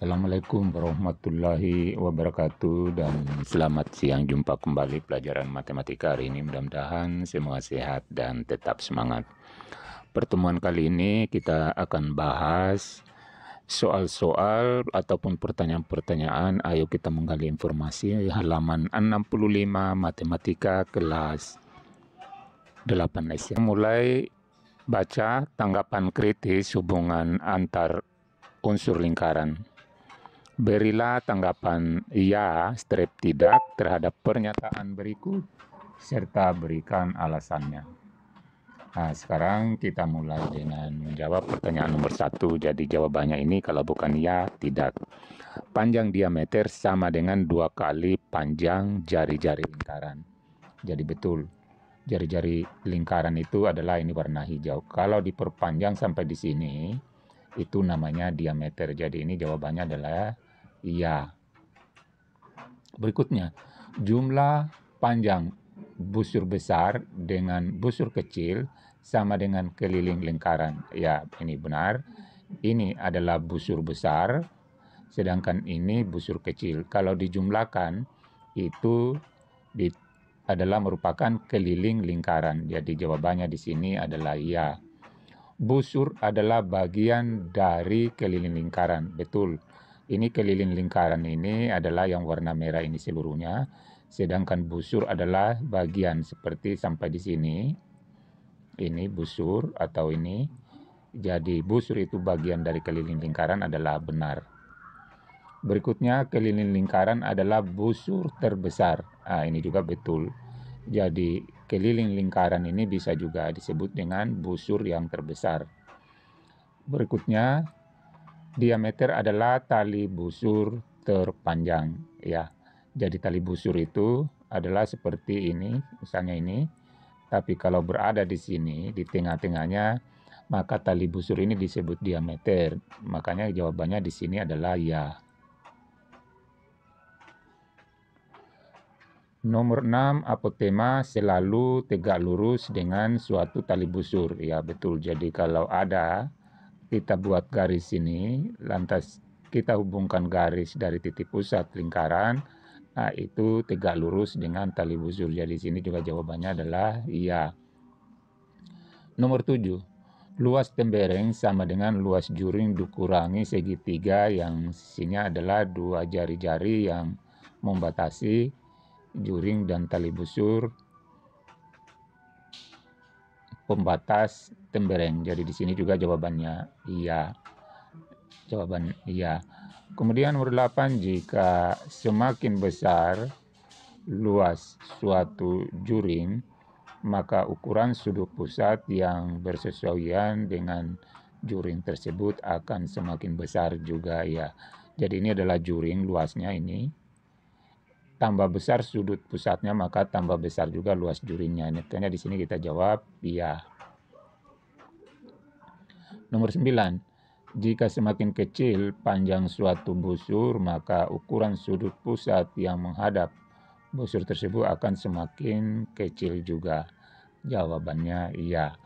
Assalamualaikum warahmatullahi wabarakatuh dan selamat siang jumpa kembali pelajaran matematika hari ini mudah-mudahan semua sehat dan tetap semangat. Pertemuan kali ini kita akan bahas soal-soal ataupun pertanyaan-pertanyaan ayo kita menggali informasi halaman 65 matematika kelas 8 S. Mulai baca tanggapan kritis hubungan antar unsur lingkaran. Berilah tanggapan iya, strip tidak terhadap pernyataan berikut, serta berikan alasannya. Nah, sekarang kita mulai dengan menjawab pertanyaan nomor satu. Jadi jawabannya ini kalau bukan ya, tidak. Panjang diameter sama dengan dua kali panjang jari-jari lingkaran. Jadi betul, jari-jari lingkaran itu adalah ini warna hijau. Kalau diperpanjang sampai di sini, itu namanya diameter. Jadi ini jawabannya adalah Iya. Berikutnya, jumlah panjang busur besar dengan busur kecil sama dengan keliling lingkaran. Ya, ini benar. Ini adalah busur besar, sedangkan ini busur kecil. Kalau dijumlahkan, itu di, adalah merupakan keliling lingkaran. Jadi jawabannya di sini adalah ya. Busur adalah bagian dari keliling lingkaran, betul. Ini keliling lingkaran ini adalah yang warna merah ini seluruhnya, sedangkan busur adalah bagian seperti sampai di sini. Ini busur atau ini. Jadi busur itu bagian dari keliling lingkaran adalah benar. Berikutnya keliling lingkaran adalah busur terbesar. Nah, ini juga betul. Jadi keliling lingkaran ini bisa juga disebut dengan busur yang terbesar. Berikutnya diameter adalah tali busur terpanjang ya. Jadi tali busur itu adalah seperti ini, misalnya ini. Tapi kalau berada di sini di tengah-tengahnya maka tali busur ini disebut diameter. Makanya jawabannya di sini adalah ya. Nomor 6 apotema selalu tegak lurus dengan suatu tali busur. Ya betul. Jadi kalau ada kita buat garis ini, lantas kita hubungkan garis dari titik pusat lingkaran, nah itu tegak lurus dengan tali busur. Jadi sini juga jawabannya adalah iya. Nomor 7. Luas tembereng sama dengan luas juring dikurangi segitiga yang sisinya adalah dua jari-jari yang membatasi juring dan tali busur pembatas tembereng. Jadi di sini juga jawabannya iya. Jawaban iya. Kemudian nomor 8 jika semakin besar luas suatu juring maka ukuran sudut pusat yang bersesuaian dengan juring tersebut akan semakin besar juga ya. Jadi ini adalah juring luasnya ini tambah besar sudut pusatnya maka tambah besar juga luas jurinya. Makanya di sini kita jawab iya. Nomor 9. Jika semakin kecil panjang suatu busur, maka ukuran sudut pusat yang menghadap busur tersebut akan semakin kecil juga. Jawabannya iya.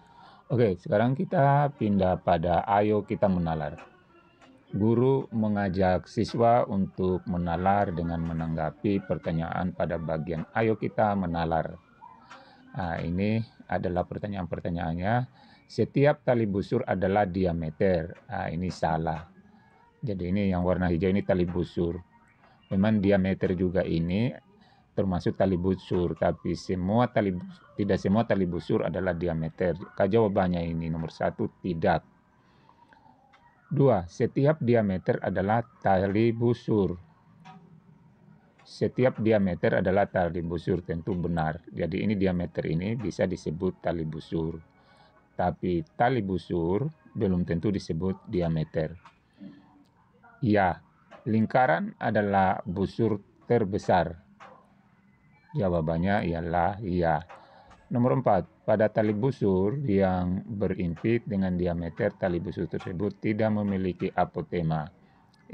Oke, sekarang kita pindah pada ayo kita menalar. Guru mengajak siswa untuk menalar dengan menanggapi pertanyaan pada bagian "Ayo kita menalar". Nah, ini adalah pertanyaan-pertanyaannya. Setiap tali busur adalah diameter. Nah, ini salah. Jadi ini yang warna hijau ini tali busur. Memang diameter juga ini termasuk tali busur, tapi semua tali tidak semua tali busur adalah diameter. jawabannya ini nomor satu tidak. 2. Setiap diameter adalah tali busur. Setiap diameter adalah tali busur, tentu benar. Jadi ini diameter ini bisa disebut tali busur. Tapi tali busur belum tentu disebut diameter. Ya, lingkaran adalah busur terbesar. Jawabannya ialah iya. Nomor 4, pada tali busur yang berimpit dengan diameter tali busur tersebut tidak memiliki apotema.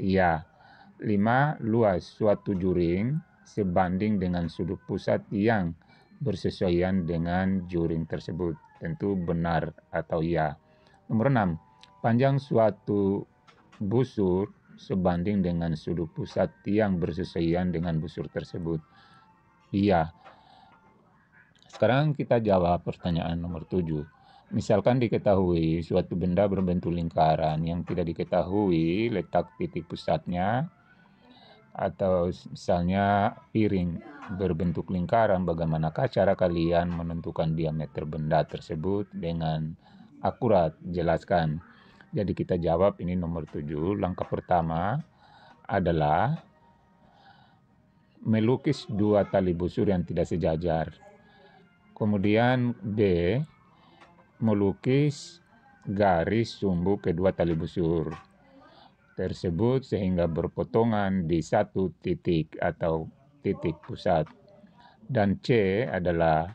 Iya. 5. Luas suatu juring sebanding dengan sudut pusat yang bersesuaian dengan juring tersebut. Tentu benar atau ya. Nomor 6. Panjang suatu busur sebanding dengan sudut pusat yang bersesuaian dengan busur tersebut. Iya. Sekarang kita jawab pertanyaan nomor 7. Misalkan diketahui suatu benda berbentuk lingkaran yang tidak diketahui letak titik pusatnya atau misalnya piring berbentuk lingkaran, bagaimanakah cara kalian menentukan diameter benda tersebut dengan akurat? Jelaskan. Jadi kita jawab ini nomor 7. Langkah pertama adalah melukis dua tali busur yang tidak sejajar Kemudian D melukis garis sumbu kedua tali busur tersebut sehingga berpotongan di satu titik atau titik pusat. Dan C adalah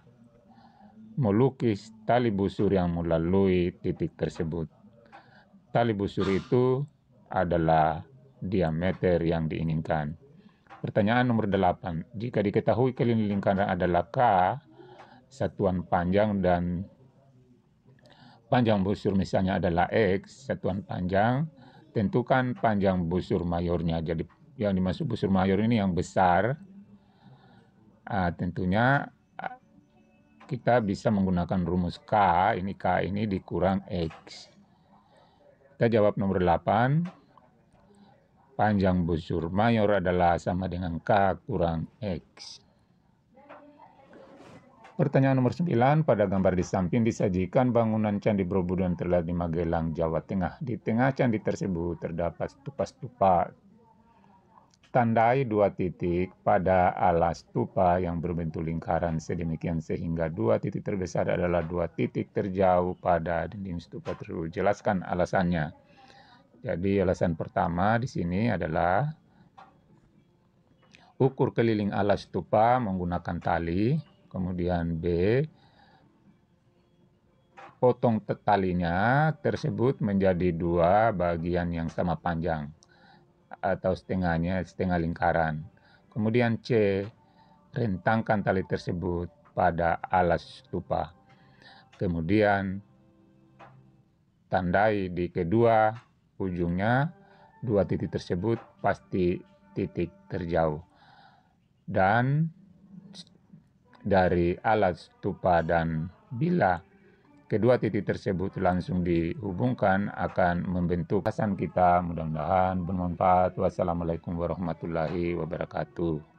melukis tali busur yang melalui titik tersebut. Tali busur itu adalah diameter yang diinginkan. Pertanyaan nomor 8. Jika diketahui keliling lingkaran adalah K, satuan panjang dan panjang busur misalnya adalah X, satuan panjang, tentukan panjang busur mayornya. Jadi yang dimaksud busur mayor ini yang besar, uh, tentunya ah, kita bisa menggunakan rumus K, ini K ini dikurang X. Kita jawab nomor 8, panjang busur mayor adalah sama dengan K kurang X. Pertanyaan nomor 9, pada gambar di samping disajikan bangunan Candi Borobudur yang terlihat di Magelang, Jawa Tengah. Di tengah candi tersebut terdapat stupa-stupa. Tandai dua titik pada alas stupa yang berbentuk lingkaran sedemikian sehingga dua titik terbesar adalah dua titik terjauh pada dinding stupa tersebut. Jelaskan alasannya. Jadi alasan pertama di sini adalah ukur keliling alas stupa menggunakan tali kemudian B potong talinya tersebut menjadi dua bagian yang sama panjang atau setengahnya setengah lingkaran. Kemudian C rentangkan tali tersebut pada alas stupa. Kemudian tandai di kedua ujungnya dua titik tersebut pasti titik terjauh. Dan dari alat stupa dan bila kedua titik tersebut langsung dihubungkan akan membentuk pesan kita mudah-mudahan bermanfaat wassalamualaikum warahmatullahi wabarakatuh